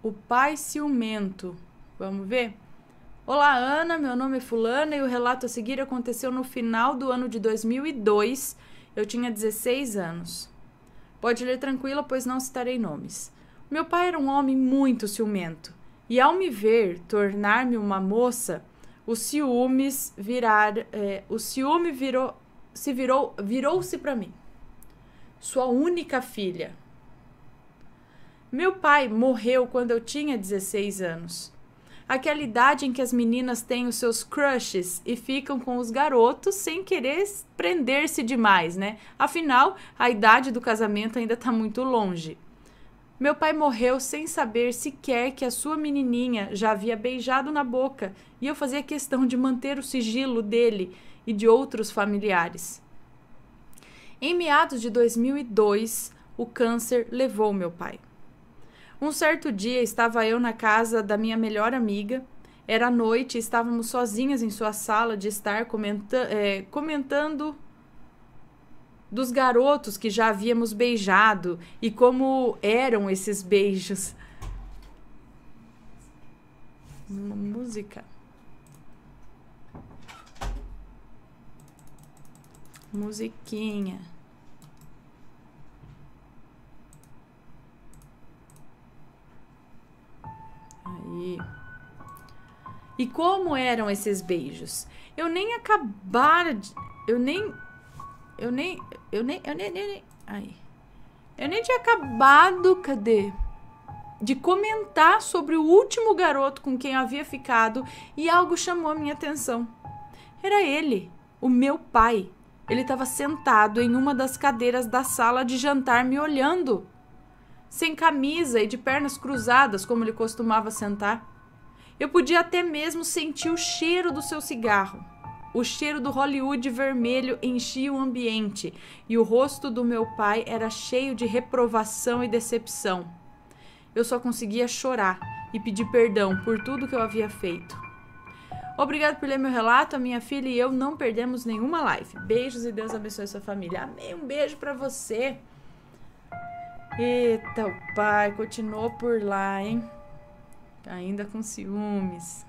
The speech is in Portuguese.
O pai ciumento. Vamos ver? Olá, Ana. Meu nome é Fulana e o relato a seguir aconteceu no final do ano de 2002. Eu tinha 16 anos. Pode ler tranquila, pois não citarei nomes. Meu pai era um homem muito ciumento e, ao me ver tornar-me uma moça, os ciúmes virar, é, o ciúme virou, se virou, virou-se para mim. Sua única filha, meu pai morreu quando eu tinha 16 anos. Aquela idade em que as meninas têm os seus crushes e ficam com os garotos sem querer prender-se demais, né? Afinal, a idade do casamento ainda está muito longe. Meu pai morreu sem saber sequer que a sua menininha já havia beijado na boca e eu fazia questão de manter o sigilo dele e de outros familiares. Em meados de 2002, o câncer levou meu pai. Um certo dia estava eu na casa da minha melhor amiga. Era noite e estávamos sozinhas em sua sala de estar comenta é, comentando dos garotos que já havíamos beijado e como eram esses beijos. Uma música. Musiquinha. E como eram esses beijos? Eu nem acabara de... Eu nem... Eu nem... Eu nem... Eu nem... Eu nem... Ai. Eu nem tinha acabado... Cadê? De comentar sobre o último garoto com quem havia ficado e algo chamou a minha atenção. Era ele, o meu pai. Ele estava sentado em uma das cadeiras da sala de jantar me olhando. Sem camisa e de pernas cruzadas, como ele costumava sentar. Eu podia até mesmo sentir o cheiro do seu cigarro. O cheiro do Hollywood vermelho enchia o ambiente e o rosto do meu pai era cheio de reprovação e decepção. Eu só conseguia chorar e pedir perdão por tudo que eu havia feito. Obrigado por ler meu relato. A minha filha e eu não perdemos nenhuma live. Beijos e Deus abençoe sua família. Amém. Um beijo para você. Eita, o pai continuou por lá, hein? ainda com ciúmes.